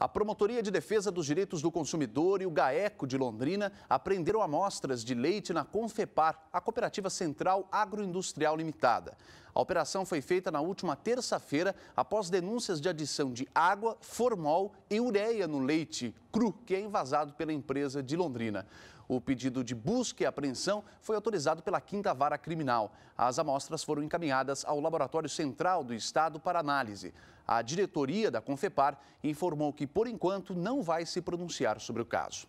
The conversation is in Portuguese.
A Promotoria de Defesa dos Direitos do Consumidor e o GAECO de Londrina apreenderam amostras de leite na Confepar, a Cooperativa Central Agroindustrial Limitada. A operação foi feita na última terça-feira após denúncias de adição de água, formol e ureia no leite cru que é envasado pela empresa de Londrina. O pedido de busca e apreensão foi autorizado pela Quinta Vara Criminal. As amostras foram encaminhadas ao Laboratório Central do Estado para análise. A diretoria da Confepar informou que, por enquanto, não vai se pronunciar sobre o caso.